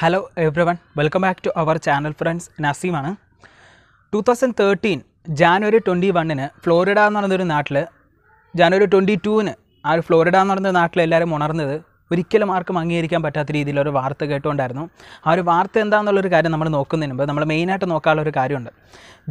hello everyone welcome back to our channel friends നസീമാണ് two thousand thirteen January twenty വണ്ണിന് Florida എന്ന് പറയുന്നൊരു നാട്ടിൽ ജാനുവരി ട്വൻറ്റി ടുവിന് ആ ഒരു ഫ്ലോറിഡ എന്ന് പറയുന്ന നാട്ടിൽ എല്ലാവരും ഉണർന്നത് ഒരിക്കലും ആർക്കും അംഗീകരിക്കാൻ പറ്റാത്ത രീതിയിലൊരു വാർത്ത കേട്ടുകൊണ്ടായിരുന്നു ആ ഒരു വാർത്ത എന്താണെന്നുള്ളൊരു കാര്യം നമ്മൾ നോക്കുന്നതിന് മുമ്പ് നമ്മൾ മെയിനായിട്ട് നോക്കാനുള്ളൊരു കാര്യമുണ്ട്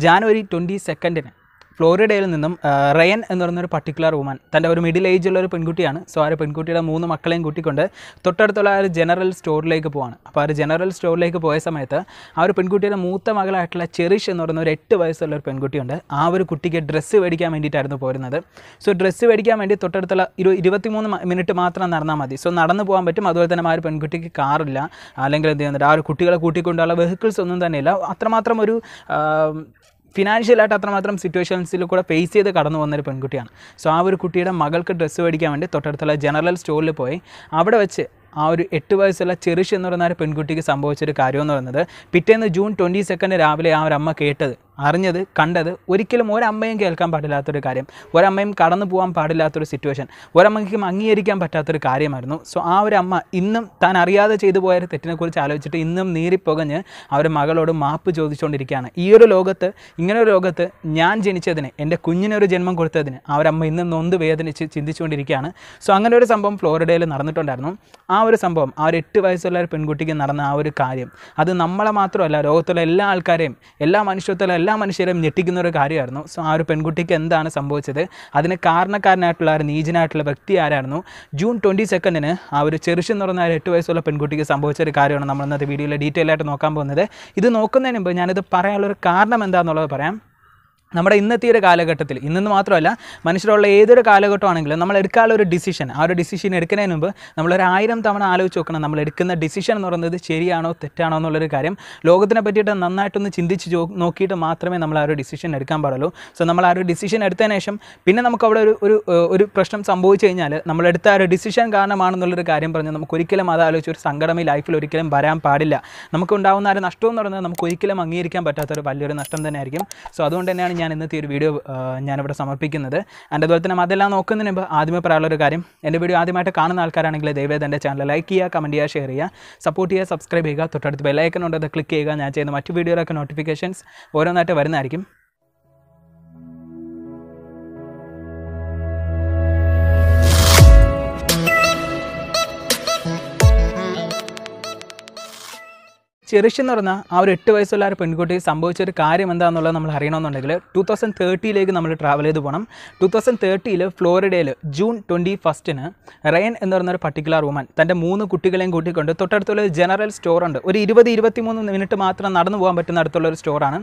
ജാനുവരി ട്വൻറ്റി സെക്കൻഡിന് ഫ്ലോറിഡയിൽ നിന്നും റയൻ എന്ന് പറയുന്ന ഒരു പർട്ടിക്കുലർ വുമൻ തൻ്റെ ഒരു മിഡിൽ ഏജ് ഉള്ള ഒരു പെൺകുട്ടിയാണ് സോ ആ ഒരു പെൺകുട്ടിയുടെ മൂന്ന് മക്കളെയും കൂട്ടിക്കൊണ്ട് തൊട്ടടുത്തുള്ള ആ ഒരു ജനറൽ സ്റ്റോറിലേക്ക് പോവാണ് അപ്പോൾ ആ ഒരു ജനറൽ സ്റ്റോറിലേക്ക് പോയ സമയത്ത് ആ ഒരു പെൺകുട്ടിയുടെ മൂത്ത മകളായിട്ടുള്ള ചെറിഷ് എന്ന് പറയുന്ന ഒരു എട്ട് വയസ്സുള്ള ഒരു പെൺകുട്ടിയുണ്ട് ആ ഒരു കുട്ടിക്ക് ഡ്രസ്സ് മേടിക്കാൻ വേണ്ടിയിട്ടായിരുന്നു പോരുന്നത് സോ ഡ്രസ്സ് മേടിക്കാൻ വേണ്ടി തൊട്ടടുത്തുള്ള ഇരു ഇരുപത്തിമൂന്ന് മിനിറ്റ് മാത്രം നടന്നാൽ മതി സോ നടന്നു പോകാൻ പറ്റും അതുപോലെ തന്നെ ആ ഒരു പെൺകുട്ടിക്ക് കാറില്ല അല്ലെങ്കിൽ എന്ത് ചെയ്യുന്നുണ്ട് ആ ഒരു കുട്ടികളെ കൂട്ടിക്കൊണ്ടുള്ള വെഹിക്കിൾസ് ഒന്നും തന്നെയില്ല അത്രമാത്രം ഒരു ഫിനാൻഷ്യലായിട്ട് അത്രമാത്രം സിറ്റുവേഷൻസിൽ കൂടെ ഫേസ് ചെയ്ത് കടന്നു വന്നൊരു പെൺകുട്ടിയാണ് സോ ആ ഒരു കുട്ടിയുടെ മകൾക്ക് ഡ്രസ്സ് മേടിക്കാൻ വേണ്ടി തൊട്ടടുത്തുള്ള ജനറൽ സ്റ്റോറിൽ പോയി അവിടെ വെച്ച് ആ ഒരു എട്ട് വയസ്സുള്ള ചെറിഷ് എന്ന് പറയുന്ന ഒരു പെൺകുട്ടിക്ക് സംഭവിച്ചൊരു കാര്യമെന്ന് പറയുന്നത് പിറ്റേന്ന് ജൂൺ ട്വൻറ്റി സെക്കൻഡ് രാവിലെ ആ ഒരു അമ്മ കേട്ടത് അറിഞ്ഞത് കണ്ടത് ഒരിക്കലും ഒരമ്മയും കേൾക്കാൻ പാടില്ലാത്തൊരു കാര്യം ഒരമ്മയും കടന്നു പോകാൻ പാടില്ലാത്തൊരു സിറ്റുവേഷൻ ഒരമ്മയ്ക്കും അംഗീകരിക്കാൻ പറ്റാത്തൊരു കാര്യമായിരുന്നു സോ ആ ഒരു അമ്മ ഇന്നും താൻ അറിയാതെ ചെയ്തു പോയ ഒരു തെറ്റിനെക്കുറിച്ച് ആലോചിച്ചിട്ട് ഇന്നും നീറിപ്പൊകഞ്ഞ് അവർ മകളോട് മാപ്പ് ചോദിച്ചുകൊണ്ടിരിക്കുകയാണ് ഈ ഒരു ലോകത്ത് ഇങ്ങനെ ഒരു ലോകത്ത് ഞാൻ ജനിച്ചതിന് എൻ്റെ കുഞ്ഞിനൊരു ജന്മം കൊടുത്തതിന് ആ ഒരു അമ്മ ഇന്നും നൊന്ത് വേദനിച്ച് ചിന്തിച്ചുകൊണ്ടിരിക്കുകയാണ് സോ അങ്ങനെ ഒരു സംഭവം ഫ്ലോറിഡയിൽ നടന്നിട്ടുണ്ടായിരുന്നു ആ ഒരു സംഭവം ആ ഒരു എട്ട് വയസ്സുള്ള ഒരു പെൺകുട്ടിക്ക് നടന്ന ആ ഒരു കാര്യം അത് നമ്മളെ മാത്രമല്ല ലോകത്തുള്ള എല്ലാ ആൾക്കാരെയും എല്ലാ മനുഷ്യത്വത്തിലുള്ള എല്ലാ മനുഷ്യരെയും ഞെട്ടിക്കുന്ന ഒരു കാര്യമായിരുന്നു സോ ആ ഒരു പെൺകുട്ടിക്ക് എന്താണ് സംഭവിച്ചത് അതിന് കാരണക്കാരനായിട്ടുള്ള ഒരു നീചനായിട്ടുള്ള വ്യക്തി ആരായിരുന്നു ജൂൺ ട്വൻറ്റി സെക്കൻഡിന് ആ ഒരു ചെറുശ് എന്ന് പറഞ്ഞ എട്ട് വയസ്സുള്ള പെൺകുട്ടിക്ക് സംഭവിച്ച ഒരു കാര്യമാണ് നമ്മൾ ഇന്നത്തെ വീഡിയോയിൽ ഡീറ്റെയിൽ ആയിട്ട് നോക്കാൻ പോകുന്നത് ഇത് നോക്കുന്നതിന് മുമ്പ് ഞാനിത് പറയാനുള്ളൊരു കാരണം എന്താണെന്നുള്ളത് പറയാം നമ്മുടെ ഇന്നത്തെ ഒരു കാലഘട്ടത്തിൽ ഇന്നെന്ന് മാത്രമല്ല മനുഷ്യരുള്ള ഏതൊരു കാലഘട്ടമാണെങ്കിലും നമ്മൾ എടുക്കാനുള്ള ഒരു ഡിസിഷൻ ആ ഒരു ഡിസിഷൻ എടുക്കുന്നതിന് മുമ്പ് നമ്മളൊരു ആയിരം തവണ ആലോചിച്ച് നോക്കണം നമ്മൾ എടുക്കുന്ന ഡിസിഷൻ എന്ന് പറയുന്നത് ശരിയാണോ തെറ്റാണോ എന്നുള്ളൊരു കാര്യം ലോകത്തിനെ പറ്റിയിട്ട് നന്നായിട്ടൊന്ന് ചിന്തിച്ച് നോക്കിയിട്ട് മാത്രമേ നമ്മൾ ആ ഒരു ഡിസിഷൻ എടുക്കാൻ പാടുള്ളൂ സോ നമ്മൾ ആ ഒരു ഡിസിഷൻ എടുത്തതിന് ശേഷം പിന്നെ നമുക്ക് അവിടെ ഒരു ഒരു ഒരു പ്രശ്നം സംഭവിച്ചു കഴിഞ്ഞാൽ നമ്മളെടുത്ത ആ ഒരു ഡിസിഷൻ കാരണമാണെന്നുള്ളൊരു കാര്യം പറഞ്ഞാൽ നമുക്ക് ഒരിക്കലും അത് ആലോചിച്ച് ഒരു സങ്കടം ഈ ലൈഫിൽ ഒരിക്കലും വരാൻ പാടില്ല നമുക്ക് ഉണ്ടാകുന്ന ആ ഒരു നഷ്ടം എന്ന് പറയുന്നത് നമുക്ക് ഒരിക്കലും അംഗീകരിക്കാൻ പറ്റാത്ത ഒരു വലിയൊരു നഷ്ടം തന്നെയായിരിക്കും സോ അതുകൊണ്ട് തന്നെയാണ് ഞാൻ ഇന്നത്തെ ഒരു വീഡിയോ ഞാനിവിടെ സമർപ്പിക്കുന്നത് ആൻഡ് അതുപോലെ തന്നെ അതെല്ലാം നോക്കുന്നതിന് മുമ്പ് ആദ്യമേ പറയാനുള്ളൊരു കാര്യം എൻ്റെ വീഡിയോ ആദ്യമായിട്ട് കാണുന്ന ആൾക്കാരാണെങ്കിൽ ദയവേ എൻ്റെ ചാനൽ ലൈക്ക് ചെയ്യുക കമൻറ്റ് ചെയ്യുക ഷെയർ ചെയ്യുക സപ്പോർട്ട് ചെയ്യുക സബ്സ്ക്രൈബ് ചെയ്യുക തൊട്ടടുത്ത് ബെല്ലൈക്കൺ ഉണ്ട് അത് ക്ലിക്ക് ചെയ്യുക ഞാൻ ചെയ്യുന്ന മറ്റു വീഡിയോയിലൊക്കെ നോട്ടിഫിക്കേഷൻസ് ഓരോന്നായിട്ട് വരുന്നതായിരിക്കും ചെറിഷ് എന്ന് പറഞ്ഞാൽ ആ ഒരു എട്ട് വയസ്സുള്ള ഒരു പെൺകുട്ടി സംഭവിച്ച ഒരു കാര്യം എന്താണെന്നുള്ളത് നമ്മൾ അറിയണമെന്നുണ്ടെങ്കിൽ ടു തൗസൻഡ് തേർട്ടിയിലേക്ക് നമ്മൾ ട്രാവൽ ചെയ്ത് പോകണം ടു തൗസൻഡ് തേർട്ടിയിൽ ഫ്ലോറിഡയിൽ ജൂൺ ട്വൻറ്റി ഫസ്റ്റിന് റയൻ എന്ന് പറയുന്ന ഒരു പർട്ടിക്കുലർ വുമൻ തൻ്റെ മൂന്ന് കുട്ടികളെയും കൂട്ടിക്കൊണ്ട് തൊട്ടടുത്തുള്ള ഒരു ജനറൽ സ്റ്റോറുണ്ട് ഒരു ഇരുപത് ഇരുപത്തി മൂന്ന് മിനിറ്റ് മാത്രം നടന്നു പോകാൻ പറ്റുന്ന അടുത്തുള്ള ഒരു സ്റ്റോറാണ്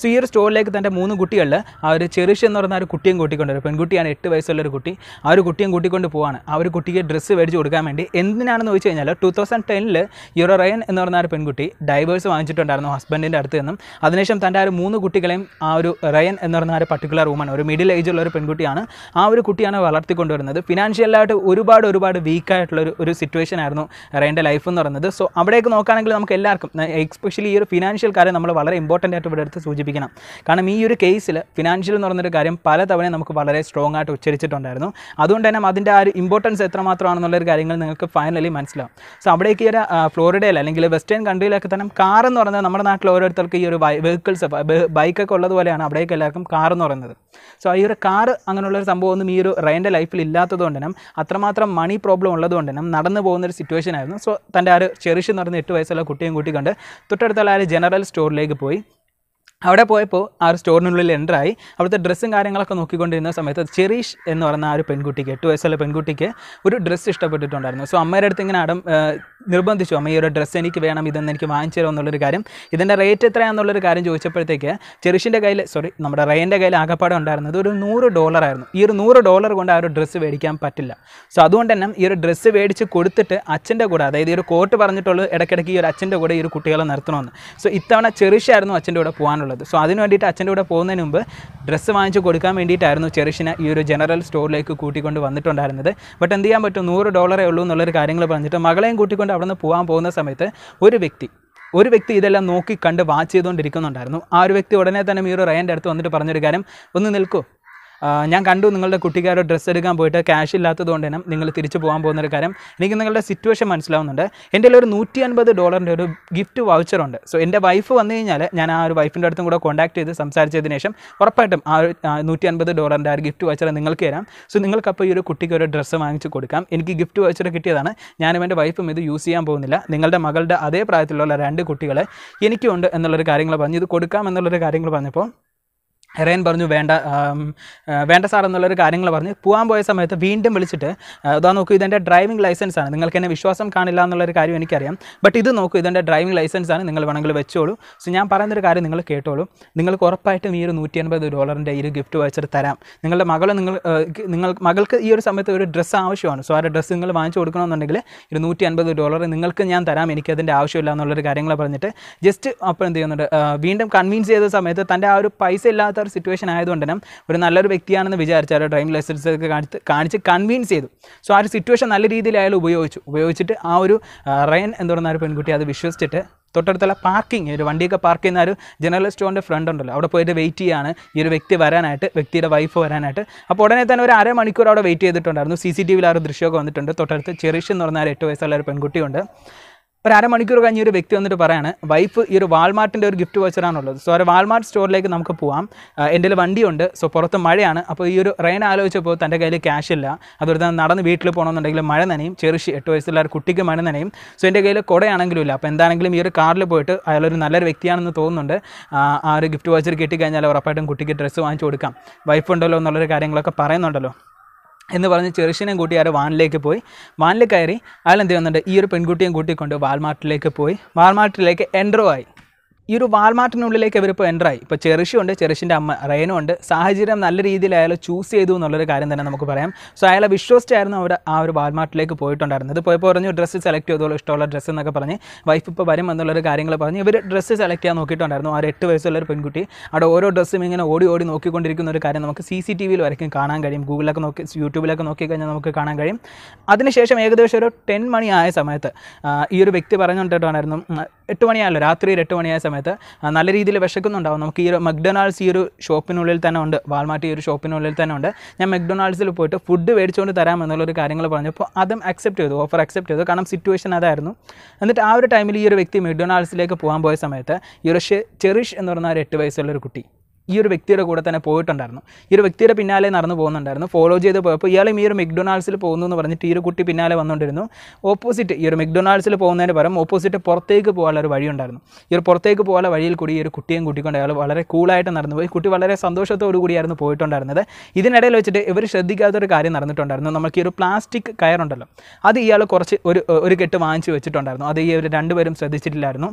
സോ ഈ ഒരു സ്റ്റോറിലേക്ക് തൻ്റെ മൂന്ന് കുട്ടികളിൽ ആ ഒരു ചെറിഷ് എന്ന് പറഞ്ഞ ഒരു കുട്ടിയും കൂട്ടിക്കൊണ്ട് ഒരു പെൺകുട്ടിയാണ് എട്ട് വയസ്സുള്ള ഒരു കുട്ടി ആ ഒരു കുട്ടിയും കൂട്ടിക്കൊണ്ട് പോവാണ് ആ ഒരു കുട്ടിക്ക് ഡ്രസ്സ് മേടിച്ച് കൊടുക്കാൻ വേണ്ടി എന്തിനാണെന്ന് ചോദിച്ചു കഴിഞ്ഞാൽ ടു തൗസൻഡ് ടെനിൽ യുറോ റയൻ എന്ന് പറഞ്ഞ ഒരു പെൺകുട്ടി ഡൈവേഴ്സ് വാങ്ങിച്ചിട്ടുണ്ടായിരുന്നു ഹസ്ബൻഡിൻ്റെ അടുത്ത് നിന്നും അതിനുശേഷം തൻ്റെ ആ ഒരു മൂന്ന് കുട്ടികളെയും ആ ഒരു റയൻ എന്ന് പറയുന്ന ഒരു പർട്ടിക്കുലർ വുമൺ ഒരു മിഡിൽ ഏജുള്ള ഒരു പെൺകുട്ടിയാണ് ആ ഒരു കുട്ടിയാണ് വളർത്തിക്കൊണ്ടുവരുന്നത് ഫിനാൻഷ്യലായിട്ട് ഒരുപാട് ഒരുപാട് വീക്കായിട്ടുള്ള ഒരു ഒരു സിറ്റുവേഷൻ ആയിരുന്നു റയൻ്റെ ലൈഫ് എന്ന് പറയുന്നത് സോ അവിടേക്ക് നോക്കുകയാണെങ്കിൽ നമുക്ക് എല്ലാവർക്കും എക്സ്പെഷ്യലി ഈ ഒരു ഫിനാൻഷ്യൽ കാര്യം നമ്മൾ വളരെ ഇമ്പോർട്ടൻ്റ് ആയിട്ട് ഇവിടെ അടുത്ത് സൂചിപ്പിക്കണം കാരണം ഈ ഒരു കേസിൽ ഫിനാൻഷ്യൽ എന്ന് പറഞ്ഞൊരു കാര്യം പല തവണ നമുക്ക് വളരെ സ്ട്രോങ് ആയിട്ട് ഉച്ചരിച്ചിട്ടുണ്ടായിരുന്നു അതുകൊണ്ട് തന്നെ അതിൻ്റെ ആ ഒരു ഇമ്പോർട്ടൻസ് എത്രമാത്രമാണെന്നുള്ളൊരു കാര്യങ്ങൾ നിങ്ങൾക്ക് ഫൈനലി മനസ്സിലാവും സോ അവിടേക്ക് ഈ ഒരു ഫ്ലോറിഡയിൽ അല്ലെങ്കിൽ വെസ്റ്റേൺ കൺട്രിയിലൊക്കെ സാധനം കാർ എന്ന് പറയുന്നത് നമ്മുടെ നാട്ടിൽ ഓരോരുത്തർക്ക് ഈ ഒരു വെഹിക്കിൾസ് ബൈക്കൊക്കെ ഉള്ളതുപോലെയാണ് അവിടേക്ക് എല്ലാവർക്കും കാർ എന്ന് പറയുന്നത് സോ ഈ ഒരു കാർ സംഭവം ഒന്നും ഈ ഒരു റയൻ്റെ ലൈഫിൽ ഇല്ലാത്തതുകൊണ്ടിനും അത്രമാത്രം മണി പ്രോബ്ലം ഉള്ളതുകൊണ്ടിനും നടന്നു ഒരു സിറ്റുവേഷൻ ആയിരുന്നു സോ തൻ്റെ ആ ഒരു ചെറിഷ് എന്ന് പറയുന്ന എട്ട് വയസ്സുള്ള കുട്ടിയും കൂട്ടിക്കൊണ്ട് തൊട്ടടുത്തുള്ള ആ ഒരു ജനറൽ സ്റ്റോറിലേക്ക് പോയി അവിടെ പോയപ്പോൾ ആ ഒരു സ്റ്റോറിനുള്ളിൽ എൻ്ററായി അവിടുത്തെ ഡ്രസ്സും കാര്യങ്ങളൊക്കെ നോക്കിക്കൊണ്ടിരുന്ന സമയത്ത് ചെറീഷ് എന്ന് പറയുന്ന ആ ഒരു പെൺകുട്ടിക്ക് എട്ട് വയസ്സുള്ള പെൺകുട്ടിക്ക് ഒരു ഡ്രസ്സ് ഇഷ്ടപ്പെട്ടിട്ടുണ്ടായിരുന്നു സോ അമ്മയുടെ അടുത്ത് ഇങ്ങനെ അടം നിർബന്ധിച്ചു അമ്മ ഈ ഒരു ഡ്രസ്സ് എനിക്ക് വേണം ഇതെന്ന് എനിക്ക് വാങ്ങിച്ചു തരും എന്നുള്ളൊരു കാര്യം ഇതിൻ്റെ റേറ്റ് എത്രയാണെന്നുള്ളൊരു കാര്യം ചോദിച്ചപ്പോഴത്തേക്ക് ചെറീഷിൻ്റെ കയ്യിൽ സോറി നമ്മുടെ റയൻ്റെ കയ്യിൽ ആകപ്പാടെ ഉണ്ടായിരുന്നത് ഒരു നൂറ് ഡോളറായിരുന്നു ഈ ഒരു നൂറ് ഡോളർ കൊണ്ട് ആ ഒരു ഡ്രസ്സ് മേടിക്കാൻ പറ്റില്ല സോ അതുകൊണ്ട് തന്നെ ഈ ഒരു ഡ്രസ്സ് മേടിച്ച് കൊടുത്തിട്ട് അച്ഛൻ്റെ കൂടെ അതായത് ഈ ഒരു കോട്ട് പറഞ്ഞിട്ടുള്ളൂ ഇടയ്ക്കിടയ്ക്ക് ഈ ഒരു അച്ഛൻ്റെ കൂടെ ഈ ഒരു കുട്ടികളെ നിർത്തണമെന്ന് സോ ഇത്തവണ ചെറീഷായിരുന്നു അച്ഛൻ്റെ കൂടെ പോകാനുള്ളത് ചെയ്യാനുള്ളത് സോ അതിന് വേണ്ടിയിട്ട് അച്ഛൻ്റെ കൂടെ പോകുന്നതിന് മുമ്പ് ഡ്രസ്സ് വാങ്ങിച്ച് കൊടുക്കാൻ വേണ്ടിയിട്ടായിരുന്നു ചെറിഷിനെ ഈ ഒരു ജനറൽ സ്റ്റോറിലേക്ക് കൂട്ടിക്കൊണ്ട് വന്നിട്ടുണ്ടായിരുന്നത് ബട്ട് എന്ത് ചെയ്യാൻ പറ്റും നൂറ് ഡോളറേ ഉള്ളൂ എന്നുള്ളൊരു കാര്യങ്ങൾ പറഞ്ഞിട്ട് മകളെയും കൂട്ടിക്കൊണ്ട് അവിടെ നിന്ന് പോകാൻ പോകുന്ന സമയത്ത് ഒരു വ്യക്തി ഒരു വ്യക്തി ഇതെല്ലാം നോക്കി കണ്ട് വാച്ച് ചെയ്തുകൊണ്ടിരിക്കുന്നുണ്ടായിരുന്നു ആ ഒരു വ്യക്തി ഉടനെ തന്നെ മീറോ റയൻ്റെ അടുത്ത് വന്നിട്ട് പറഞ്ഞൊരു കാര്യം ഒന്ന് നിൽക്കൂ ഞാൻ കണ്ടു നിങ്ങളുടെ കുട്ടിക്കാരോ ഡ്രസ്സ് എടുക്കാൻ പോയിട്ട് ക്യാഷ് ഇല്ലാത്തതുകൊണ്ട് തന്നെ നിങ്ങൾ തിരിച്ചു പോകാൻ പോകുന്ന ഒരു കാര്യം എനിക്ക് നിങ്ങളുടെ സിറ്റുവേഷൻ മനസ്സിലാവുന്നുണ്ട് എൻ്റെ ഒരു നൂറ്റി അൻപത് ഡോളറിൻ്റെ ഒരു ഗിഫ്റ്റ് വൗച്ചറുണ്ട് സോ എൻ്റെ വൈഫ് വന്നു കഴിഞ്ഞാൽ ഞാൻ ആ ഒരു വൈഫിൻ്റെ അടുത്തും കൂടെ കോൺടാക്ട് ചെയ്ത് സംസാരിച്ചതിന് ശേഷം ഉറപ്പായിട്ടും ആ ഒരു നൂറ്റി അൻപത് ഡോളറിൻ്റെ ആ ഗിഫ്റ്റ് വൗച്ചർ നിങ്ങൾക്ക് തരാം സോ നിങ്ങൾക്കപ്പോൾ ഈ ഒരു കുട്ടിക്ക് ഒരു ഡ്രസ്സ് വാങ്ങിച്ചു കൊടുക്കാം എനിക്ക് ഗിഫ്റ്റ് വൗച്ചർ കിട്ടിയതാണ് ഞാനും എൻ്റെ വൈഫും ഇത് യൂസ് ചെയ്യാൻ പോകുന്നില്ല നിങ്ങളുടെ മകളുടെ അതേ പ്രായത്തിലുള്ള രണ്ട് കുട്ടികളെ എനിക്കുണ്ട് എന്നുള്ളൊരു കാര്യങ്ങൾ പറഞ്ഞു ഇത് കൊടുക്കാം എന്നുള്ളൊരു കാര്യങ്ങൾ പറഞ്ഞപ്പോൾ റെയിൻ പറഞ്ഞു വേണ്ട വേണ്ട സാർ എന്നുള്ളൊരു കാര്യങ്ങൾ പറഞ്ഞ് പോകാൻ പോയ സമയത്ത് വീണ്ടും വിളിച്ചിട്ട് അതാ നോക്കൂ ഇതെൻ്റെ ഡ്രൈവിംഗ് ലൈസൻസ് ആണ് നിങ്ങൾക്ക് എന്നെ വിശ്വാസം കാണില്ല എന്നുള്ളൊരു കാര്യം എനിക്കറിയാം ബട്ട് ഇത് നോക്കൂ ഇതെൻ്റെ ഡ്രൈവിംഗ് ലൈസൻസ് ആണ് നിങ്ങൾ വേണമെങ്കിൽ വെച്ചോളൂ സോ ഞാൻ പറയുന്നൊരു കാര്യം നിങ്ങൾ കേട്ടോളൂ നിങ്ങൾക്ക് ഉറപ്പായിട്ടും ഈ ഒരു നൂറ്റി അൻപത് ഡോളറിൻ്റെ ഈ ഒരു ഗിഫ്റ്റ് വച്ചിട്ട് തരാം നിങ്ങളുടെ മകൾ നിങ്ങൾ നിങ്ങൾ മകൾക്ക് ഈ ഒരു സമയത്ത് ഒരു ഡ്രസ്സ് ആവശ്യമാണ് സോ ആ ഡ്രസ്സ് നിങ്ങൾ വാങ്ങിച്ചു കൊടുക്കണമെന്നുണ്ടെങ്കിൽ ഒരു നൂറ്റി അൻപത് ഡോളർ നിങ്ങൾക്ക് ഞാൻ തരാം എനിക്കതിൻ്റെ ആവശ്യമില്ല എന്നുള്ളൊരു കാര്യങ്ങൾ പറഞ്ഞിട്ട് ജസ്റ്റ് അപ്പോൾ എന്ത് ചെയ്യുന്നുണ്ട് വീണ്ടും കൺവിൻസ് ചെയ്ത സമയത്ത് തൻ്റെ ആ ഒരു പൈസ ഇല്ലാത്ത ഒരു സിറ്റുവേഷൻ ആയതുകൊണ്ട് തന്നെ ഒരു നല്ലൊരു വ്യക്തിയാണെന്ന് വിചാരിച്ചാൽ ഡ്രൈവിംഗ് ലൈസൻസ് ഒക്കെ കാണിച്ച് കാണിച്ച് കൺവീൻസ് ചെയ്തു സോ ആ ഒരു സിറ്റുവേഷൻ നല്ല രീതിയിൽ അയാൾ ഉപയോഗിച്ചു ഉപയോഗിച്ചിട്ട് ആ ഒരു റെയിൻ എന്ന് പറയുന്ന ഒരു പെൺകുട്ടി അത് വിശ്വസിച്ചിട്ട് തൊട്ടടുത്തുള്ള പാർക്കിംഗ് ഒരു വണ്ടിയൊക്കെ പാർക്ക് ചെയ്യുന്ന ഒരു ജനറൽ സ്റ്റോറിൻ്റെ ഫ്രണ്ട് ഉണ്ടല്ലോ അവിടെ പോയിട്ട് വെയിറ്റ് ചെയ്യാണ് ഈ ഒരു വ്യക്തി വരാനായിട്ട് വ്യക്തിയുടെ വൈഫ് വരാനായിട്ട് അപ്പോൾ ഉടനെ തന്നെ ഒരു അരമണിക്കൂർ അവിടെ വെയിറ്റ് ചെയ്തിട്ടുണ്ടായിരുന്നു സി സി ടി വിയിൽ ആ ഒരു ദൃശ്യമൊക്കെ വന്നിട്ടുണ്ട് തൊട്ടടുത്ത് ചെറിഷ് എന്ന് പറഞ്ഞാൽ എട്ട് വയസ്സുള്ള ഒരു പെൺകുട്ടിയുണ്ട് ഒരു അരമണിക്കൂർ കഴിഞ്ഞ് ഒരു വ്യക്തി വന്നിട്ട് പറയാണ് വൈഫ് ഈ ഒരു വാൾമാർട്ടിൻ്റെ ഒരു ഗിഫ്റ്റ് വെച്ചതാണുള്ളത് സോ ഒരു വാൾമാർട്ട് സ്റ്റോറിലേക്ക് നമുക്ക് പോവാം എൻ്റെ വണ്ടിയുണ്ട് സോ പുറത്ത് മഴയാണ് അപ്പോൾ ഈ ഒരു റെയിൻ ആലോചിച്ചപ്പോൾ തൻ്റെ കയ്യിൽ ക്യാഷ് ഇല്ല അതുപോലെ തന്നെ നടന്ന് വീട്ടിൽ പോകണമെന്നുണ്ടെങ്കിൽ മഴ നനയും ചെറുശി എട്ട് വയസ്സുള്ള ഒരു കുട്ടിക്ക് മഴ നനയും സോ എൻ്റെ കയ്യിൽ കുടയാണെങ്കിലും ഇല്ല അപ്പോൾ എന്താണെങ്കിലും ഈ ഒരു കാറിൽ പോയിട്ട് അയാളൊരു നല്ലൊരു വ്യക്തിയാണെന്ന് തോന്നുന്നുണ്ട് ആ ഒരു ഗിഫ്റ്റ് വൗച്ചർ കിട്ടിക്കഴിഞ്ഞാൽ ഉറപ്പായിട്ടും കുട്ടിക്ക് ഡ്രസ്സ് വാങ്ങിച്ചു കൊടുക്കാം വൈഫ് ഉണ്ടല്ലോ എന്നുള്ളൊരു കാര്യങ്ങളൊക്കെ പറയുന്നുണ്ടല്ലോ എന്ന് പറഞ്ഞ് ചെറിഷിനെയും കൂട്ടി അയാൾ വാനിലേക്ക് പോയി വാനിൽ കയറി അയാൾ എന്ത് ചെയ്യുന്നുണ്ട് ഈ ഒരു പെൺകുട്ടിയും കൂട്ടിക്കൊണ്ട് വാൽമാർട്ടിലേക്ക് പോയി വാൽമാർട്ടിലേക്ക് എൻട്രോ ആയി ഈ ഒരു വാൾമാർട്ടിനുള്ളിലേക്ക് ഇവരിപ്പോൾ എൻ്ററായി ഇപ്പോൾ ചെറിഷുണ്ട് ചെറിഷിൻ്റെ അമ്മ റേനും ഉണ്ട് സാഹചര്യം നല്ല രീതിയിൽ അയാൾ ചൂസ് ചെയ്തു എന്നുള്ളൊരു കാര്യം തന്നെ നമുക്ക് പറയാം സോ അയാളെ വിശ്വസിച്ചായിരുന്നു അവിടെ ആ ഒരു വാൾമാർട്ടിലേക്ക് പോയിട്ടുണ്ടായിരുന്നത് പോയപ്പോൾ പറഞ്ഞു ഡ്രസ്സ് സെലക്ട് ചെയ്തോളൂ ഇഷ്ടമുള്ള ഡ്രസ്സ് എന്നൊക്കെ പറഞ്ഞ് വൈഫ് ഇപ്പോൾ വരും എന്നുള്ളൊരു കാര്യങ്ങൾ പറഞ്ഞ് ഇവർ ഡ്രസ്സ് സെലക്ട് ചെയ്യാൻ നോക്കിയിട്ടുണ്ടായിരുന്നു ആ ഒരു എട്ട് വയസ്സുള്ള ഒരു പെൺകുട്ടി അവിടെ ഓരോ ഡ്രസ്സും ഇങ്ങനെ ഓടി ഓടി നോക്കിക്കൊണ്ടിരിക്കുന്ന ഒരു കാര്യം നമുക്ക് സി സി ടി വിയിൽ വരയ്ക്കും കാണാൻ കഴിയും ഗൂഗിളിലൊക്കെ നോക്കി യൂട്യൂബിലൊക്കെ നോക്കിക്കഴിഞ്ഞാൽ നമുക്ക് കാണാൻ കഴിയും അതിനുശേഷം ഏകദേശം ഒരു ടെൻ മണി ആയ സമയത്ത് ഈ ഒരു വ്യക്തി പറഞ്ഞുകൊണ്ടിട്ടുണ്ടായിരുന്നു എട്ട് മണിയായല്ലോ രാത്രി ഒരു എട്ട് മണിയായ സമയത്ത് സമയത്ത് നല്ല രീതിയിൽ വിശക്കുന്നുണ്ടാവും നമുക്ക് ഈ ഒരു മക്ഡൊണാൾഡ്സ് ഈ ഒരു ഷോപ്പിനുള്ളിൽ തന്നെ ഉണ്ട് വാൾമാർട്ട് ഈ ഒരു ഷോപ്പിനുള്ളിൽ തന്നെ ഉണ്ട് ഞാൻ മക്ഡൊണാൾഡ്സിൽ പോയിട്ട് ഫുഡ് മേടിച്ചുകൊണ്ട് തരാം എന്നുള്ളൊരു കാര്യങ്ങൾ പറഞ്ഞപ്പോൾ അതും അക്സെപ്റ്റ് ചെയ്തു ഓഫർ അക്സെപ്റ്റ് ചെയ്തു കാരണം സിറ്റുവേഷൻ അതായിരുന്നു എന്നിട്ട് ആ ഒരു ടൈമിൽ ഈ ഒരു വ്യക്തി മക്ഡൊണാൾഡ്സിലേക്ക് പോകാൻ പോയ സമയത്ത് ഈ ഒരു ചെറിഷ് എന്ന് പറഞ്ഞ ഒരു എട്ട് വയസ്സുള്ളൊരു കുട്ടി ഈ ഒരു വ്യക്തിയുടെ കൂടെ തന്നെ പോയിട്ടുണ്ടായിരുന്നു ഈ ഒരു വ്യക്തിയുടെ പിന്നാലെ നടന്നു പോകുന്നുണ്ടായിരുന്നു ഫോളോ ചെയ്ത് പോയപ്പോൾ ഇയാളും ഈ ഒരു മെക്ഡൊണാൾഡ്സിൽ പോകുന്നു എന്ന് പറഞ്ഞിട്ട് ഈ ഒരു കുട്ടി പിന്നാലെ വന്നുകൊണ്ടിരുന്നു ഓപ്പോസിറ്റ് ഈ ഒരു മെക്ഡൊണാൾഡ്സിൽ പോകുന്നതിന് പകരം ഓപ്പോസിറ്റ് പുറത്തേക്ക് പോകാനുള്ള ഒരു വഴി ഉണ്ടായിരുന്നു ഈ ഒരു പുറത്തേക്ക് പോകാനുള്ള വഴിയിൽ കൂടി ഈ ഒരു കുട്ടിയും കൂട്ടിക്കൊണ്ട് അയാൾ വളരെ കൂളായിട്ട് നടന്നു പോയി കുട്ടി വളരെ സന്തോഷത്തോടു കൂടിയായിരുന്നു പോയിട്ടുണ്ടായിരുന്നത് ഇതിനിടയിൽ വെച്ചിട്ട് ഇവർ ശ്രദ്ധിക്കാത്തൊരു കാര്യം നടന്നിട്ടുണ്ടായിരുന്നു നമുക്ക് ഈ ഒരു പ്ലാസ്റ്റിക് കയറുണ്ടല്ലോ അത് ഇയാൾ കുറച്ച് ഒരു ഒരു കെട്ട് വാങ്ങിച്ച് വെച്ചിട്ടുണ്ടായിരുന്നു അത് ഈ ഒരു രണ്ടുപേരും ശ്രദ്ധിച്ചിട്ടില്ലായിരുന്നു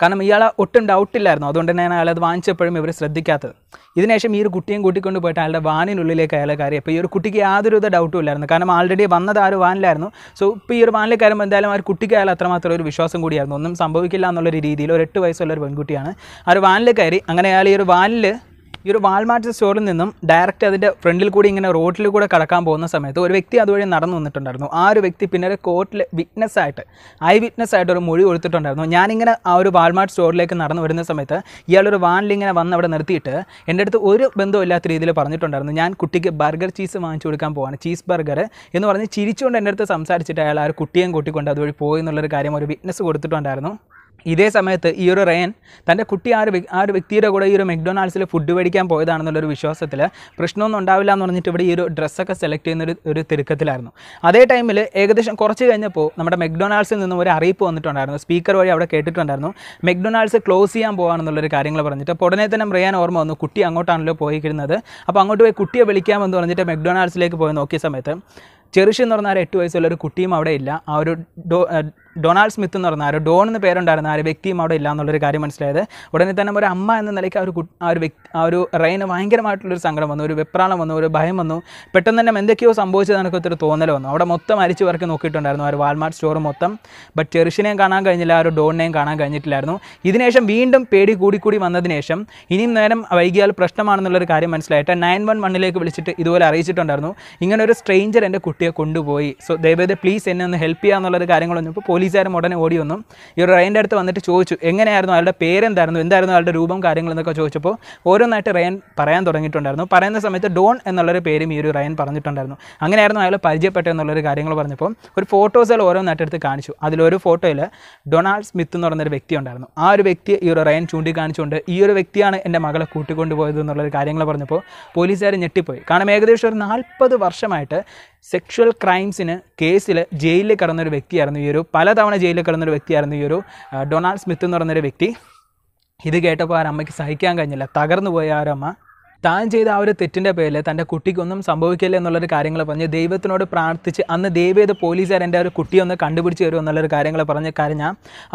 കാരണം ഇയാളെ ഒട്ടും ഡൗട്ടില്ലായിരുന്നു അതുകൊണ്ട് തന്നെ അയാൾ അത് വാങ്ങിച്ചപ്പോഴും ഇവർ ശ്രദ്ധിക്കാത്തത് ഇതിനുശേഷം ഈ ഒരു കുട്ടിയും കൂട്ടിക്കൊണ്ട് പോയിട്ട് അയാളുടെ വാനിനുള്ളിലേക്ക് അയാളെ കാര്യം അപ്പോൾ ഈ ഒരു കുട്ടിക്ക് യാതൊരുവിധ ഡൗട്ടും ഇല്ലായിരുന്നു കാരണം ആൾറെഡി വന്നത് ആ ഒരു വാനിലായിരുന്നു സോ ഇപ്പോൾ ഈ ഒരു വാനിൽ കയറുമ്പോൾ എന്തായാലും ആ ഒരു കുട്ടിക്ക് അയാൾ അത്രമാത്രം ഒരു വിശ്വാസം കൂടിയായിരുന്നു ഒന്നും സംഭവിക്കില്ല എന്നുള്ളൊരു രീതിയിൽ ഒരു എട്ട് വയസ്സുള്ള ഒരു പെൺകുട്ടിയാണ് ആ ഒരു വാനിൽ കയറി അങ്ങനെ അയാൾ ഈ ഒരു വാനിൽ ഈ ഒരു വാൾമാർട്ട് സ്റ്റോറിൽ നിന്നും ഡയറക്റ്റ് അതിൻ്റെ ഫ്രണ്ടിൽ കൂടി ഇങ്ങനെ റോഡിൽ കൂടെ കടക്കാൻ പോകുന്ന സമയത്ത് ഒരു വ്യക്തി അതുവഴി നടന്നു വന്നിട്ടുണ്ടായിരുന്നു ആ ഒരു വ്യക്തി പിന്നീട് കോർട്ടിൽ വിറ്റ്നസ് ആയിട്ട് ഐ വിറ്റ്നസ് ആയിട്ട് ഒരു മൊഴി കൊടുത്തിട്ടുണ്ടായിരുന്നു ഞാനിങ്ങനെ ആ ഒരു വാൾമാർട്ട് സ്റ്റോറിലേക്ക് നടന്നു വരുന്ന സമയത്ത് ഇയാളൊരു വാനിൽ ഇങ്ങനെ വന്ന് അവിടെ നിർത്തിയിട്ട് എൻ്റെ അടുത്ത് ഒരു ബന്ധമില്ലാത്ത രീതിയിൽ പറഞ്ഞിട്ടുണ്ടായിരുന്നു ഞാൻ കുട്ടിക്ക് ബർഗർ ചീസ് വാങ്ങിച്ചു കൊടുക്കാൻ പോവാണ് ചീസ് ബർഗർ എന്ന് പറഞ്ഞ് ചിരിച്ചുകൊണ്ട് എൻ്റെ അടുത്ത് സംസാരിച്ചിട്ട് അയാൾ ആ ഒരു കുട്ടിയെയും കൂട്ടിക്കൊണ്ട് അതുവഴി പോയി എന്നുള്ളൊരു കാര്യം ഒരു വിറ്റ്നസ് കൊടുത്തിട്ടുണ്ടായിരുന്നു ഇതേ സമയത്ത് ഈ ഒരു റയൻ തൻ്റെ കുട്ടി ആ ഒരു ആ ഒരു വ്യക്തിയുടെ കൂടെ ഈ ഒരു മെക്ഡൊണാൾഡ്സിൽ ഫുഡ് മേടിക്കാൻ പോയതാണെന്നുള്ളൊരു വിശ്വാസത്തിൽ പ്രശ്നമൊന്നും ഉണ്ടാവില്ല എന്ന് പറഞ്ഞിട്ട് ഇവിടെ ഈ ഒരു ഡ്രസ്സൊക്കെ സെലക്ട് ചെയ്യുന്ന ഒരു ഒരു തിരുക്കത്തിലായിരുന്നു അതേ ടൈമിൽ ഏകദേശം കുറച്ച് കഴിഞ്ഞപ്പോൾ നമ്മുടെ മെക്ഡൊണാൾഡ്സിൽ നിന്നും ഒരു അറിയിപ്പ് വന്നിട്ടുണ്ടായിരുന്നു സ്പീക്കർ വഴി അവിടെ കേട്ടിട്ടുണ്ടായിരുന്നു മെക്ഡൊണാൾഡ്സ് ക്ലോസ് ചെയ്യാൻ പോകാണെന്നുള്ളൊരു കാര്യങ്ങൾ പറഞ്ഞിട്ട് അപ്പോൾ ഉടനെ തന്നെ റിയാൻ ഓർമ്മ വന്നു കുട്ടി അങ്ങോട്ടാണല്ലോ പോയിരിക്കുന്നത് അപ്പോൾ അങ്ങോട്ട് പോയി കുട്ടിയെ വിളിക്കാമെന്ന് പറഞ്ഞിട്ട് മെക്ഡൊണാൾഡ്സിലേക്ക് പോയി നോക്കിയ സമയത്ത് ചെറിഷ് എന്ന് പറഞ്ഞാൽ എട്ട് വയസ്സുള്ള ഒരു കുട്ടിയും അവിടെ ഇല്ല ആ ഒരു ഡോ ഡൊണാൾഡ് സ്മിത്ത് എന്ന് പറഞ്ഞ ആ ഒരു ഡോൺ എന്ന് പേരുണ്ടായിരുന്ന ആ ഒരു വ്യക്തിയും അവിടെ ഇല്ല എന്നുള്ളൊരു കാര്യം മനസ്സിലായത് ഉടനെ തന്നെ ഒരു അമ്മ എന്ന നിലയ്ക്ക് ആ ഒരു ആ ഒരു വ്യക്തി ആ ഒരു റെയിന് ഭയങ്കരമായിട്ടുള്ളൊരു സങ്കടം വന്നു ഒരു വെപ്രാളം വന്നു ഒരു ഭയം വന്നു പെട്ടെന്ന് തന്നെ എന്തൊക്കെയോ സംഭവിച്ചത് ഒത്തിരി തോന്നൽ വന്നു അവിടെ മൊത്തം വർക്ക് നോക്കിയിട്ടുണ്ടായിരുന്നു ആ ഒരു വാൾമാർട്ട് സ്റ്റോർ മൊത്തം ബട്ട് ചെറിഷിനെയും കാണാൻ കഴിഞ്ഞില്ല ആ ഒരു ഡോണിനെയും കാണാൻ കഴിഞ്ഞിട്ടില്ലായിരുന്നു ഇതിനുശേഷം വീണ്ടും പേടി കൂടിക്കൂടി വന്നതിന് ശേഷം ഇനിയും നേരം വൈകിയാൽ പ്രശ്നമാണെന്നുള്ളൊരു കാര്യം മനസ്സിലായിട്ട് നയൻ വൺ വണ്ണിലേക്ക് വിളിച്ചിട്ട് ഇതുപോലെ അറിയിച്ചിട്ടുണ്ടായിരുന്നു ഇങ്ങനെ ഒരു സ്ട്രെയിഞ്ചർ എൻ്റെ കുട്ടി കുട്ടിയെ കൊണ്ടുപോയി സോ ദയവേത് പ്ലീസ് എന്നെ ഒന്ന് ഹെൽപ്പ് ചെയ്യുക എന്നുള്ളൊരു കാര്യങ്ങളൊന്നും ഇപ്പോൾ പോലീസുകാരും ഉടനെ ഓടി വന്നു ഈ റയൻ്റെ അടുത്ത് വന്നിട്ട് ചോദിച്ചു എങ്ങനെയായിരുന്നു അയാളുടെ പേരെന്തായിരുന്നു എന്തായിരുന്നു അയാളുടെ രൂപം കാര്യങ്ങൾ എന്നൊക്കെ ചോദിച്ചപ്പോൾ ഓരോന്നായിട്ട് റയൻ പറയാൻ തുടങ്ങിയിട്ടുണ്ടായിരുന്നു പറയുന്ന സമയത്ത് ഡോൺ എന്നുള്ളൊരു പേരും ഈ ഒരു റയൻ പറഞ്ഞിട്ടുണ്ടായിരുന്നു അങ്ങനെയായിരുന്നു അയാൾ പരിചയപ്പെട്ടെന്നുള്ളൊരു കാര്യങ്ങൾ പറഞ്ഞപ്പോൾ ഒരു ഫോട്ടോസുകൾ ഓരോന്നായിട്ട് എടുത്ത് കാണിച്ചു അതിലൊരു ഫോട്ടോയിൽ ഡൊണാൾഡ് സ്മിത്ത് എന്ന് പറയുന്നൊരു വ്യക്തി ഉണ്ടായിരുന്നു ആ ഒരു വ്യക്തി ഈ ഒരു റയൻ ചൂണ്ടിക്കാണിച്ചുകൊണ്ട് ഈ ഒരു വ്യക്തിയാണ് എൻ്റെ മകളെ കൂട്ടിക്കൊണ്ടുപോയത് എന്നുള്ളൊരു കാര്യങ്ങൾ പറഞ്ഞപ്പോൾ പോലീസുകാർ ഞെട്ടിപ്പോയി കാരണം ഏകദേശം ഒരു നാൽപ്പത് വർഷമായിട്ട് സെക്ഷൽ ക്രൈംസിന് കേസിൽ ജയിലിൽ കടന്നൊരു വ്യക്തിയായിരുന്നു ഈ ഒരു പലതവണ ജയിലിൽ കടന്നൊരു വ്യക്തിയായിരുന്നു ഈ ഒരു ഡൊണാൾഡ് സ്മിത്ത് എന്ന് പറയുന്നൊരു വ്യക്തി ഇത് കേട്ടപ്പോൾ ആ അമ്മയ്ക്ക് സഹിക്കാൻ കഴിഞ്ഞില്ല തകർന്നു പോയ ആ അമ്മ താൻ ചെയ്ത ആ ഒരു തെറ്റിൻ്റെ പേരിൽ തൻ്റെ കുട്ടിക്കൊന്നും സംഭവിക്കില്ല എന്നുള്ളൊരു കാര്യങ്ങൾ പറഞ്ഞ് ദൈവത്തിനോട് പ്രാർത്ഥിച്ച് അന്ന് ദൈവേത് പോലീസുകാർ എൻ്റെ ഒരു കുട്ടിയൊന്ന് കണ്ടുപിടിച്ച് തരും എന്നുള്ളൊരു കാര്യങ്ങൾ പറഞ്ഞ് കരഞ്ഞ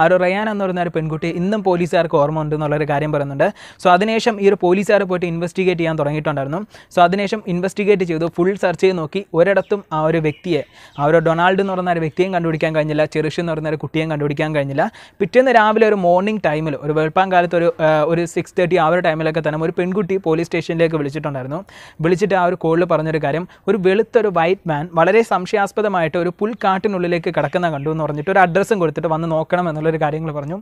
ആ ഒരു റയാൻ എന്ന് പറയുന്ന ഒരു പെൺകുട്ടി ഇന്നും പോലീസുകാർക്ക് ഓർമ്മ ഉണ്ട് എന്നുള്ളൊരു കാര്യം പറയുന്നുണ്ട് സോ അതിനുശേഷം ഈ ഒരു പോലീസുകാർ പോയിട്ട് ഇൻവെസ്റ്റിഗേറ്റ് ചെയ്യാൻ തുടങ്ങിയിട്ടുണ്ടായിരുന്നു സോ അതിനുശേഷം ഇൻവെസ്റ്റിഗേറ്റ് ചെയ്തു ഫുൾ സെർച്ച് ചെയ്ത് നോക്കി ഒരിടത്തും ആ ഒരു വ്യക്തിയെ ആ ഒരു ഡൊണാൾഡ് എന്ന് പറയുന്ന ഒരു വ്യക്തിയും കണ്ടുപിടിക്കാൻ കഴിഞ്ഞില്ല ചെറിഷ് എന്ന് പറയുന്ന ഒരു കുട്ടിയും കണ്ടുപിടിക്കാൻ കഴിഞ്ഞില്ല പിറ്റേന്ന് രാവിലെ ഒരു മോർണിംഗ് ടൈമിൽ ഒരു വെളുപ്പം കാലത്ത് ഒരു ഒരു സിക്സ് തേർട്ടി ആ ഒരു ടൈമിലൊക്കെ തന്നെ ഒരു പെൺകുട്ടി പോലീസ് സ്റ്റേഷനിൽ സ്റ്റേഷനിലേക്ക് വിളിച്ചിട്ടുണ്ടായിരുന്നു വിളിച്ചിട്ട് ആ ഒരു കോളിൽ പറഞ്ഞൊരു കാര്യം ഒരു വെളുത്തൊരു വൈറ്റ് മാൻ വളരെ സംശയാസ്പദമായിട്ട് ഒരു പുൽക്കാട്ടിനുള്ളിലേക്ക് കിടക്കുന്ന കണ്ടു എന്ന് പറഞ്ഞിട്ട് ഒരു അഡ്രസ്സും കൊടുത്തിട്ട് വന്ന് നോക്കണം എന്നുള്ളൊരു കാര്യങ്ങൾ പറഞ്ഞു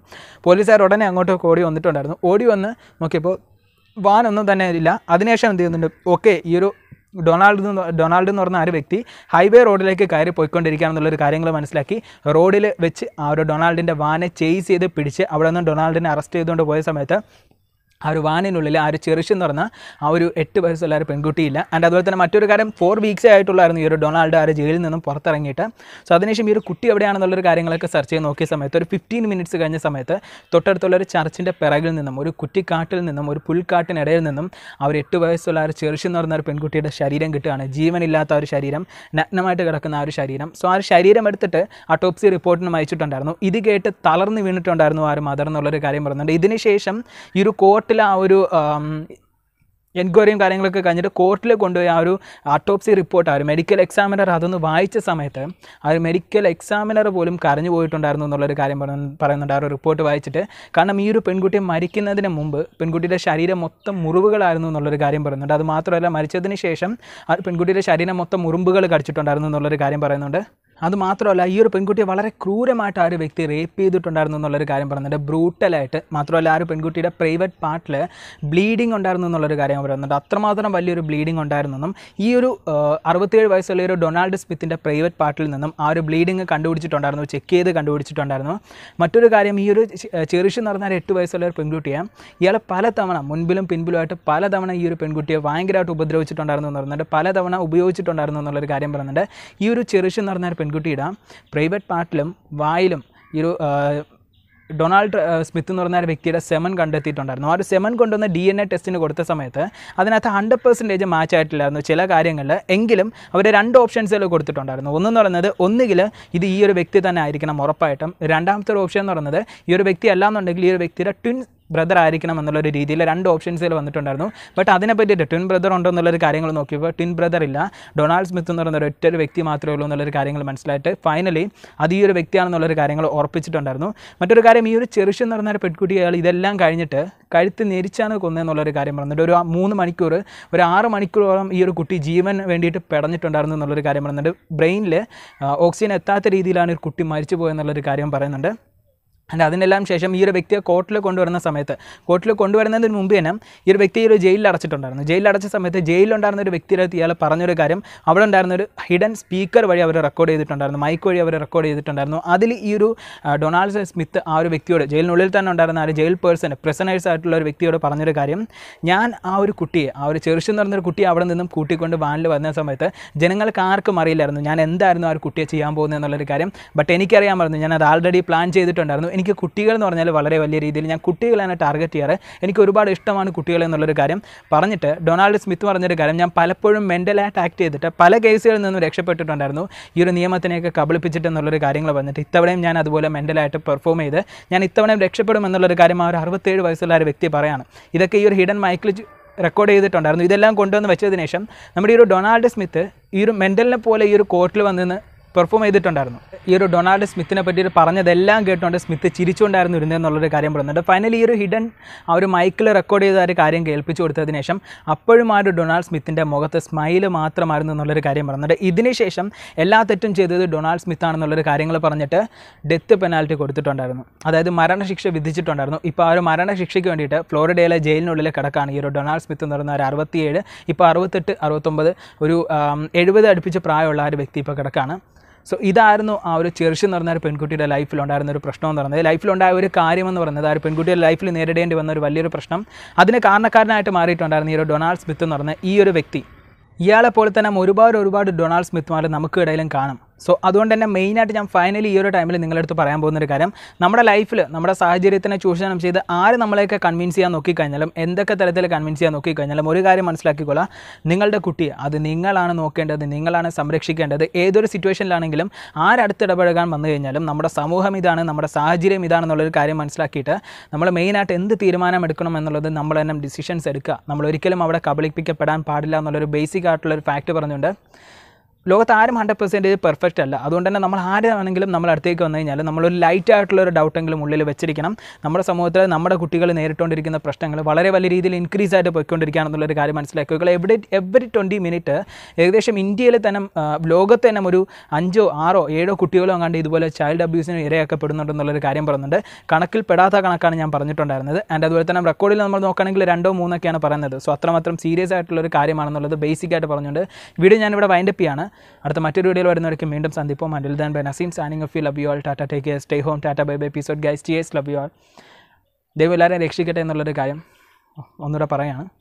പോലീസുകാർ ഉടനെ അങ്ങോട്ട് ഓടി വന്നിട്ടുണ്ടായിരുന്നു ഓടി വന്ന് നോക്കിയപ്പോൾ വാനൊന്നും തന്നെ ഇല്ല അതിനുശേഷം എന്ത് ചെയ്യുന്നുണ്ട് ഓക്കെ ഈ ഒരു ഡൊണാൾഡ് ഡൊണാൾഡ് എന്ന് പറഞ്ഞ ആ ഒരു വ്യക്തി ഹൈവേ റോഡിലേക്ക് കയറി പോയിക്കൊണ്ടിരിക്കുകയാണെന്നുള്ളൊരു കാര്യങ്ങൾ മനസ്സിലാക്കി റോഡിൽ വെച്ച് ആ ഒരു ഡൊണാൾഡിൻ്റെ വാനെ ചേസ് ചെയ്ത് പിടിച്ച് അവിടെ നിന്ന് ഡൊണാൾഡിനെ അറസ്റ്റ് ചെയ്തുകൊണ്ട് പോയ സമയത്ത് ആ ഒരു വാനിനുള്ളിൽ ആ ഒരു ചെറിഷ് എന്ന് പറഞ്ഞാൽ ആ ഒരു എട്ട് വയസ്സുള്ള ഒരു പെൺകുട്ടിയില്ല ആൻഡ് അതുപോലെ തന്നെ മറ്റൊരു കാര്യം ഫോർ വീക്സ് ആയിട്ടുള്ളായിരുന്നു ഈ ഒരു ഡൊണാൾഡ് ആ ഒരു ജയിലിൽ നിന്നും പുറത്തിറങ്ങിയിട്ട് സോ അതിനുശേഷം ഈ ഒരു കുട്ടി എവിടെയാണെന്നുള്ളൊരു കാര്യങ്ങളൊക്കെ സെർച്ച് ചെയ്ത് നോക്കിയ സമയത്ത് ഒരു ഫിഫ്റ്റീൻ മിനിറ്റ്സ് കഴിഞ്ഞ സമയത്ത് തൊട്ടടുത്തുള്ള ഒരു ചർച്ചിൻ്റെ പിറകിൽ നിന്നും ഒരു കുറ്റിക്കാട്ടിൽ നിന്നും ഒരു പുൽക്കാട്ടിനിടയിൽ നിന്നും ആ ഒരു എട്ട് വയസ്സുള്ള ഒരു ചെറിഷ് എന്ന് പറഞ്ഞ ഒരു പെൺകുട്ടിയുടെ ശരീരം കിട്ടുകയാണ് ജീവനില്ലാത്ത ഒരു ശരീരം നഗ്നമായിട്ട് കിടക്കുന്ന ആ ഒരു ശരീരം സോ ആ ഒരു ശരീരം എടുത്തിട്ട് അട്ടോപ്സി റിപ്പോർട്ടിന് അയച്ചിട്ടുണ്ടായിരുന്നു ഇത് കേട്ട് തളർന്ന് വീണിട്ടുണ്ടായിരുന്നു ആ ഒരു മദർ എന്നുള്ളൊരു കാര്യം പറയുന്നുണ്ട് ഇതിനുശേഷം ഈ ഒരു കോർട്ട് കോർട്ടിലെ ആ ഒരു എൻക്വയറിയും കാര്യങ്ങളൊക്കെ കഴിഞ്ഞിട്ട് കോർട്ടിൽ കൊണ്ടുപോയി ആ ഒരു ആട്ടോപ്സി റിപ്പോർട്ട് ആ ഒരു മെഡിക്കൽ എക്സാമിനർ അതൊന്ന് വായിച്ച സമയത്ത് ആ ഒരു മെഡിക്കൽ എക്സാമിനർ പോലും കരഞ്ഞു പോയിട്ടുണ്ടായിരുന്നു എന്നുള്ളൊരു കാര്യം പറയുന്നുണ്ട് ആ ഒരു റിപ്പോർട്ട് വായിച്ചിട്ട് കാരണം ഈ ഒരു പെൺകുട്ടി മരിക്കുന്നതിന് മുമ്പ് പെൺകുട്ടിയുടെ ശരീരം മൊത്തം മുറിവുകളായിരുന്നു എന്നുള്ളൊരു കാര്യം പറയുന്നുണ്ട് അത് മാത്രമല്ല മരിച്ചതിന് ശേഷം ആ പെൺകുട്ടിയുടെ ശരീരം മൊത്തം മുറിമ്പുകൾ കടിച്ചിട്ടുണ്ടായിരുന്നു എന്നുള്ളൊരു കാര്യം പറയുന്നുണ്ട് അതുമാത്രമല്ല ഈ ഒരു പെൺകുട്ടിയെ വളരെ ക്രൂരമായിട്ട് ആ ഒരു വ്യക്തി റേപ്പ് ചെയ്തിട്ടുണ്ടായിരുന്നു എന്നുള്ളൊരു കാര്യം പറയുന്നുണ്ട് ബ്രൂട്ടലായിട്ട് മാത്രമല്ല ആ ഒരു പെൺകുട്ടിയുടെ പ്രൈവറ്റ് പാർട്ടിൽ ബ്ലീഡിംഗ് ഉണ്ടായിരുന്നു എന്നുള്ളൊരു കാര്യം പറയുന്നുണ്ട് അത്രമാത്രം വലിയൊരു ബ്ലീഡിംഗ് ഉണ്ടായിരുന്നെന്നും ഈ ഒരു അറുപത്തേഴ് വയസ്സുള്ള ഒരു ഡൊണാൾഡ് സ്മിത്തിൻ്റെ പ്രൈവറ്റ് പാർട്ടിൽ നിന്നും ആ ഒരു ബ്ലീഡിങ് കണ്ടുപിടിച്ചിട്ടുണ്ടായിരുന്നു ചെക്ക് ചെയ്ത് കണ്ടുപിടിച്ചിട്ടുണ്ടായിരുന്നു മറ്റൊരു കാര്യം ഈ ഒരു ചെറിഷ് എന്ന് പറഞ്ഞാൽ എട്ട് വയസ്സുള്ള ഒരു പെൺകുട്ടിയെ ഇയാളെ പലതവണ മുൻപിലും പിൻപിലുമായിട്ട് പലതവണ ഈ ഒരു പെൺകുട്ടിയെ ഭയങ്കരമായിട്ട് ഉപദ്രവിച്ചിട്ടുണ്ടായിരുന്നു എന്ന് പറയുന്നുണ്ട് പലതവണ ഉപയോഗിച്ചിട്ടുണ്ടായിരുന്നു എന്നുള്ളൊരു കാര്യം പറയുന്നുണ്ട് ഈ ഒരു ചെറിഷ് എന്ന് പറഞ്ഞ പെൺകുട്ടിയിടാം പ്രൈവറ്റ് പാർട്ടിലും വായിലും ഈ ഒരു ഡൊണാൾഡ് സ്മിത്ത് എന്ന് പറഞ്ഞ വ്യക്തിയുടെ സെമൻ കണ്ടെത്തിയിട്ടുണ്ടായിരുന്നു ആ ഒരു സെമൻ കൊണ്ടുവന്ന ഡി എൻ എ ടെസ്റ്റിന് കൊടുത്ത സമയത്ത് അതിനകത്ത് ഹൺഡ്രഡ് പെർസെൻറ്റേജ് മാച്ച് ആയിട്ടില്ലായിരുന്നു ചില കാര്യങ്ങളിൽ എങ്കിലും അവർ രണ്ട് ഓപ്ഷൻസുകൾ കൊടുത്തിട്ടുണ്ടായിരുന്നു ഒന്നെന്ന് പറയുന്നത് ഒന്നുകിൽ ഇത് ഈ ഒരു വ്യക്തി തന്നെ ആയിരിക്കണം ഉറപ്പായിട്ടും രണ്ടാമത്തെ ഒരു ഓപ്ഷൻ എന്ന് പറയുന്നത് ഈ ഒരു വ്യക്തി അല്ലാന്നുണ്ടെങ്കിൽ ഈ ഒരു വ്യക്തിയുടെ ട്വിൻ ബ്രദർ ആയിരിക്കണം എന്നുള്ളൊരു രീതിയിൽ രണ്ട് ഓപ്ഷൻസിൽ വന്നിട്ടുണ്ടായിരുന്നു ബട്ട് അതിനെപ്പറ്റിയിട്ട് ട്വിൻ ബ്രദർ ഉണ്ടോ എന്നുള്ളൊരു കാര്യങ്ങൾ നോക്കിയപ്പോൾ ട്വിൻ ബ്രദർ ഇല്ല ഡൊണാൾഡ് സ്മിത്ത് എന്ന് പറയുന്ന ഒറ്റ ഒരു വ്യക്തി മാത്രമേ ഉള്ളൂ എന്നുള്ളൊരു കാര്യങ്ങൾ മനസ്സിലായിട്ട് ഫൈനലി അത് ഈ ഒരു വ്യക്തിയാണെന്നുള്ളൊരു കാര്യങ്ങൾ ഉറപ്പിച്ചിട്ടുണ്ടായിരുന്നു മറ്റൊരു കാര്യം ഈ ഒരു ചെറുഷ് എന്ന് പറഞ്ഞ പെൺകുട്ടി അയാൾ ഇതെല്ലാം കഴിഞ്ഞിട്ട് കഴുത്ത് നെരിച്ചാണ് കൊന്നതെന്നുള്ളൊരു കാര്യം പറഞ്ഞിട്ടുണ്ട് ഒരു മൂന്ന് മണിക്കൂർ ഒരു ആറ് മണിക്കൂറോളം ഈ ഒരു കുട്ടി ജീവൻ വേണ്ടിയിട്ട് പെടഞ്ഞിട്ടുണ്ടായിരുന്നു എന്നുള്ളൊരു കാര്യം പറയുന്നുണ്ട് ബ്രെയിനിൽ ഓക്സിജൻ എത്താത്ത രീതിയിലാണ് ഒരു കുട്ടി മരിച്ചു പോയെന്നുള്ളൊരു കാര്യം പറയുന്നുണ്ട് അല്ല അതിനെല്ലാം ശേഷം ഈ ഒരു വ്യക്തിയെ കോർട്ടിൽ കൊണ്ടുവരുന്ന സമയത്ത് കോർട്ടിൽ കൊണ്ടുവരുന്നതിന് മുമ്പ് തന്നെ ഈ ഒരു വ്യക്തി ഒരു ജയിലിൽ അടച്ചിട്ടുണ്ടായിരുന്നു ജയിലിൽ അടച്ച സമയത്ത് ജയിലിലുണ്ടായിരുന്ന ഒരു വ്യക്തിയുടെ ഇയാൾ പറഞ്ഞൊരു കാര്യം അവിടെ ഉണ്ടായിരുന്ന ഒരു ഹിഡൻ സ്പീക്കർ വഴി അവർ റെക്കോർഡ് ചെയ്തിട്ടുണ്ടായിരുന്നു മൈക്ക് വഴി അവർ റെക്കോർഡ് ചെയ്തിട്ടുണ്ടായിരുന്നു അതിൽ ഈ ഒരു ഡൊണാൾഡ് സ്മിത്ത് ആ ഒരു വ്യക്തിയോട് ജയിലിനുള്ളിൽ തന്നെ ഉണ്ടായിരുന്ന ആ ഒരു ജയിൽ പേഴ്സൺ പ്രിസണേഴ്സ് ആയിട്ടുള്ള ഒരു വ്യക്തിയോട് പറഞ്ഞൊരു കാര്യം ഞാൻ ആ ഒരു കുട്ടിയെ ആ ഒരു ചെറുശ് എന്ന് പറഞ്ഞൊരു കുട്ടിയെ അവിടെ നിന്നും കൂട്ടിക്കൊണ്ട് വാനിൽ വന്ന സമയത്ത് ജനങ്ങൾക്ക് ആർക്കും അറിയില്ലായിരുന്നു ഞാൻ എന്തായിരുന്നു ആ ഒരു കുട്ടിയെ ചെയ്യാൻ പോകുന്നത് എന്നുള്ളൊരു കാര്യം ബട്ട് എനിക്കറിയാമായിരുന്നു ഞാൻ അത് ആൾറെഡി പ്ലാൻ ചെയ്തിട്ടുണ്ടായിരുന്നു എനിക്ക് കുട്ടികൾ എന്ന് പറഞ്ഞാൽ വളരെ വലിയ രീതിയിൽ ഞാൻ കുട്ടികളാണ് ടാർഗറ്റ് ചെയ്യാറ് എനിക്ക് ഒരുപാട് ഇഷ്ടമാണ് കുട്ടികൾ എന്നുള്ളൊരു കാര്യം പറഞ്ഞിട്ട് ഡൊണാൾഡ് സ്മിത്ത് പറഞ്ഞൊരു കാര്യം ഞാൻ പലപ്പോഴും മെൻ്റലായിട്ട് ആക്ട് ചെയ്തിട്ട് പല കേസുകളിൽ നിന്നും രക്ഷപ്പെട്ടിട്ടുണ്ടായിരുന്നു ഈ ഒരു നിയമത്തിനെയൊക്കെ കബളിപ്പിച്ചിട്ട് എന്നുള്ളൊരു കാര്യങ്ങൾ പറഞ്ഞിട്ട് ഇത്തവണയും ഞാൻ അതുപോലെ മെൻ്റലായിട്ട് പെർഫോം ചെയ്ത് ഞാൻ ഇത്തവണയും രക്ഷപ്പെടും എന്നുള്ളൊരു കാര്യം ആ ഒരു അറുപത്തേഴ് വയസ്സുള്ള ഒരു വ്യക്തി പറയാണ് ഇതൊക്കെ ഈ ഒരു ഹിഡൻ മൈക്കിൾ റെക്കോർഡ് ചെയ്തിട്ടുണ്ടായിരുന്നു ഇതെല്ലാം കൊണ്ടുവന്ന് വെച്ചതിന് ശേഷം നമ്മുടെ ഈ ഒരു ഡൊണാൾഡ് സ്മിത്ത് ഈ ഒരു മെൻ്റലിനെ പോലെ ഈ ഒരു കോർട്ടിൽ വന്നിന്ന് പെർഫോം ചെയ്തിട്ടുണ്ടായിരുന്നു ഈ ഒരു ഡൊണാൾഡ് സ്മിത്തിനെ പറ്റി പറഞ്ഞതെല്ലാം കേട്ടുകൊണ്ട് സ്മിത്ത് ചിരിച്ചുകൊണ്ടായിരുന്നു എന്നുള്ളൊരു കാര്യം പറയുന്നുണ്ട് ഫൈനലി ഈ ഒരു ഹിഡൻ ആ ഒരു മൈക്കിൽ റെക്കോർഡ് ചെയ്ത ഒരു കാര്യം കേൾപ്പിച്ചു കൊടുത്തതിന് ശേഷം അപ്പോഴും ആ ഒരു ഡൊണാൾഡ് സ്മിത്തിൻ്റെ മുഖത്ത് സ്മൈല് മാത്രമായിരുന്നു എന്നുള്ളൊരു കാര്യം പറയുന്നുണ്ട് ഇതിനുശേഷം എല്ലാ തെറ്റും ചെയ്തത് ഡൊണാൾഡ് സ്മിത്ത് ആണെന്നുള്ളൊരു കാര്യങ്ങൾ പറഞ്ഞിട്ട് ഡെത്ത് പെനാൽറ്റി കൊടുത്തിട്ടുണ്ടായിരുന്നു അതായത് മരണശിക്ഷ വിധിച്ചിട്ടുണ്ടായിരുന്നു ഇപ്പോൾ ആ ഒരു മരണശിക്ഷയ്ക്ക് വേണ്ടിയിട്ട് ഫ്ലോറിഡയിലെ ജയിലിനുള്ളിൽ കിടക്കാണ് ഈ ഒരു ഡൊണാൾഡ് സ്മിത്ത് എന്ന് പറയുന്ന ഒരു അറുപത്തിയേഴ് ഇപ്പോൾ അറുപത്തെട്ട് അറുപത്തൊമ്പത് ഒരു എഴുപത് അടുപ്പിച്ച് പ്രായമുള്ള ആ ഒരു വ്യക്തി ഇപ്പോൾ കിടക്കാണ് സോ ഇതായിരുന്നു ആ ഒരു ചെറിഷ് എന്ന് പറഞ്ഞ ഒരു പെൺകുട്ടിയുടെ ലൈഫിൽ ഉണ്ടായിരുന്ന ഒരു പ്രശ്നം എന്ന് പറയുന്നത് ലൈഫിലുണ്ടായ ഒരു കാര്യമെന്ന് പറഞ്ഞത് ആ ഒരു പെൺകുട്ടിയുടെ ലൈഫിൽ നേരിടേണ്ടി വന്ന ഒരു വലിയൊരു പ്രശ്നം അതിന് കാരണക്കാരനായിട്ട് മാറിയിട്ടുണ്ടായിരുന്ന ഈ ഒരു ഡൊണാൾഡ് സ്മിത്ത് എന്ന് പറഞ്ഞ ഈ ഒരു വ്യക്തി ഇയാളെപ്പോലെ തന്നെ ഒരുപാട് ഒരുപാട് ഡൊണാൾഡ് സ്മിത്ത്മാർ നമുക്കിടയിലും കാണും സോ അതുകൊണ്ട് തന്നെ മെയിനായിട്ട് ഞാൻ ഫൈനലി ഈ ഒരു ടൈമിൽ നിങ്ങളടുത്ത് പറയാൻ പോകുന്ന ഒരു കാര്യം നമ്മുടെ ലൈഫിൽ നമ്മുടെ സാഹചര്യത്തിനെ ചൂഷണം ചെയ്ത് ആര് നമ്മളെയൊക്കെ കൺവിൻസ് ചെയ്യാൻ നോക്കിക്കഴിഞ്ഞാലും എന്തൊക്കെ തരത്തിൽ കൺവിൻസ് ചെയ്യാൻ നോക്കിക്കഴിഞ്ഞാലും ഒരു കാര്യം മനസ്സിലാക്കിക്കൊള്ളാം നിങ്ങളുടെ കുട്ടിയെ അത് നിങ്ങളാണ് നോക്കേണ്ടത് നിങ്ങളാണ് സംരക്ഷിക്കേണ്ടത് ഏതൊരു സിറ്റുവേഷനിലാണെങ്കിലും ആരടുത്തിടപഴകാൻ വന്നു കഴിഞ്ഞാലും നമ്മുടെ സമൂഹം ഇതാണ് നമ്മുടെ സാഹചര്യം ഇതാണെന്നുള്ളൊരു കാര്യം മനസ്സിലാക്കിയിട്ട് നമ്മൾ മെയിനായിട്ട് എന്ത് തീരുമാനം എടുക്കണം എന്നുള്ളത് നമ്മൾ തന്നെ ഡിസിഷൻസ് എടുക്കുക നമ്മൾ ഒരിക്കലും അവിടെ കബളിപ്പിക്കപ്പെടാൻ പാടില്ല എന്നുള്ളൊരു ബേസിക് ആയിട്ടുള്ളൊരു ഫാക്റ്റ് പറഞ്ഞുകൊണ്ട് ലോകത്ത് ആരും ഹൺഡ്രഡ് പെർസെൻറ്റേജ് പെർഫെക്റ്റ് അല്ല അതുകൊണ്ട് തന്നെ നമ്മൾ ആരാണെങ്കിലും നമ്മൾ അടുത്തേക്ക് വന്നു കഴിഞ്ഞാൽ നമ്മളൊരു ലൈറ്റ് ആയിട്ടുള്ള ഒരു ഡൗട്ടെങ്കിലും ഉള്ളിൽ വെച്ചിരിക്കണം നമ്മുടെ സമൂഹത്തിൽ നമ്മുടെ കുട്ടികൾ നേരിട്ടുകൊണ്ടിരിക്കുന്ന പ്രശ്നങ്ങൾ വളരെ വലിയ രീതിയിൽ ഇൻക്രീസ് ആയിട്ട് പോയിക്കൊണ്ടിരിക്കുകയാണെന്നുള്ളൊരു കാര്യം മനസ്സിലാക്കുക എവിടെ എവറി ട്വൻറ്റി മിനിറ്റ് ഏകദേശം ഇന്ത്യയിൽ തന്നെ ലോകത്ത് തന്നെ ഒരു അഞ്ചോ ആറോ ഏഴോ കുട്ടികളോ അങ്ങാണ്ട് ഇതുപോലെ ചൈൽഡ് അബ്യൂസിന് ഇരയാക്കപ്പെടുന്നുണ്ടെന്നുള്ളൊരു കാര്യം പറയുന്നുണ്ട് കണക്കിൽ പെടാത്ത കണക്കാണ് ഞാൻ പറഞ്ഞിട്ടുണ്ടായിരുന്നത് ആൻഡ് അതുപോലെ തന്നെ റെക്കോർഡിൽ നമ്മൾ നോക്കുകയാണെങ്കിൽ രണ്ടോ മൂന്നൊക്കെയാണ് പറയുന്നത് സോ അത്രമാത്രം സീരിയസ് ആയിട്ടുള്ളൊരു കാര്യമാണെന്നുള്ളത് ബേസിക് ആയിട്ട് പറഞ്ഞുകൊണ്ട് വീഡിയോ ഞാനിവിടെ വൈൻഡപ്പ് ചെയ്യാണ് അടുത്ത മറ്റൊരു വീഡിയോയിൽ വരുന്നവരേക്കും വീണ്ടും സന്ദിപ്പോ until then bye Naseem signing off you love you all tata take care stay home tata bye bye episode guys T S love you all ദൈവം എല്ലാവരെയും രക്ഷിക്കട്ടെ എന്നുള്ളൊരു കാര്യം ഒന്നുകൂടെ പറയാണ്